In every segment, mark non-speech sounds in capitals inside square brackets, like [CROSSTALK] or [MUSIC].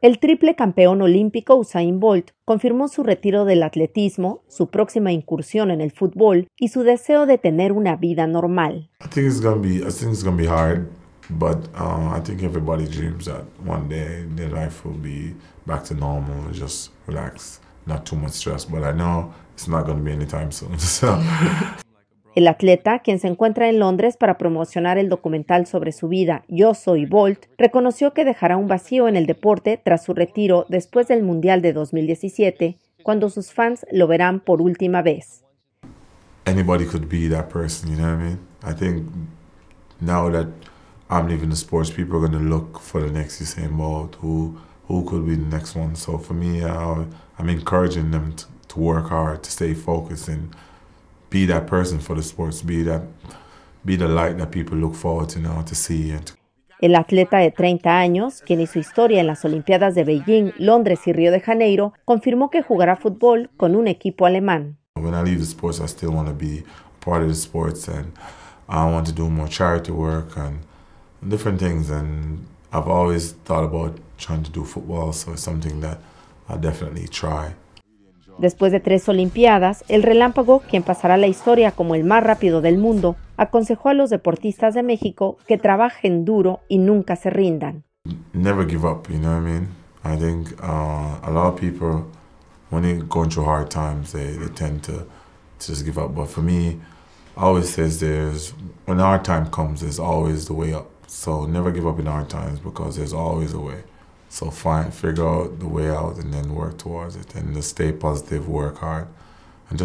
El triple campeón olímpico Usain Bolt confirmó su retiro del atletismo, su próxima incursión en el fútbol y su deseo de tener una vida normal. I think it's gonna be, I think it's gonna be hard, but uh, I think everybody dreams that one day their life will be back to normal, just relax, not too much stress. But I know it's not gonna be anytime soon. [LAUGHS] [LAUGHS] El atleta, quien se encuentra en Londres para promocionar el documental sobre su vida Yo Soy Bolt, reconoció que dejará un vacío en el deporte tras su retiro después del Mundial de 2017, cuando sus fans lo verán por última vez. Anybody could be that person, you know what I mean? I think now that I'm leaving the sports, people are going to look for the next Usain Bolt, who who could be the next one. So for me, I'm encouraging them to work hard, to stay focused, and be that person for the sports, be that be the light that people look forward to now to see it. El atleta de 30 años, quien hizo historia en las Olimpiadas de Beijing, Londres y Río de Janeiro, confirmó que jugará fútbol con un equipo alemán. When I leave the sports, I still want to be part of the sports and I want to do more charity work and different things. And I've always thought about trying to do football, so it's something that I definitely try. Después de tres Olimpiadas, el relámpago, quien pasará la historia como el más rápido del mundo, aconsejó a los deportistas de México que trabajen duro y nunca se rindan. Never give up, you know what I mean? I think uh, a lot of people, when they go through hard times, they, tend to, just give up. But for me, I always says there's, when hard time comes, there's always the way up. So never give up in hard times because there's always a way. So figure out the way out and then work towards it and stay positive, work hard and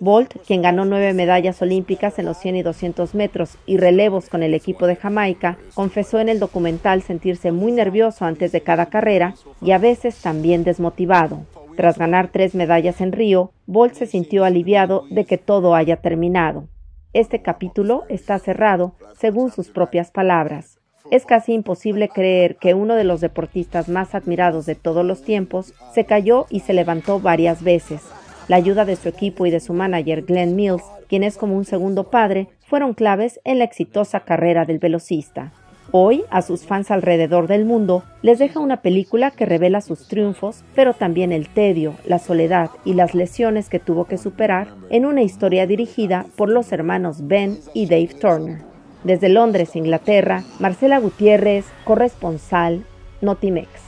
Bolt, quien ganó nueve medallas olímpicas en los 100 y 200 metros y relevos con el equipo de Jamaica, confesó en el documental sentirse muy nervioso antes de cada carrera y a veces también desmotivado. Tras ganar tres medallas en Río, Bolt se sintió aliviado de que todo haya terminado. Este capítulo está cerrado, según sus propias palabras es casi imposible creer que uno de los deportistas más admirados de todos los tiempos se cayó y se levantó varias veces. La ayuda de su equipo y de su manager Glenn Mills, quien es como un segundo padre, fueron claves en la exitosa carrera del velocista. Hoy, a sus fans alrededor del mundo, les deja una película que revela sus triunfos, pero también el tedio, la soledad y las lesiones que tuvo que superar en una historia dirigida por los hermanos Ben y Dave Turner. Desde Londres, Inglaterra, Marcela Gutiérrez, corresponsal Notimex.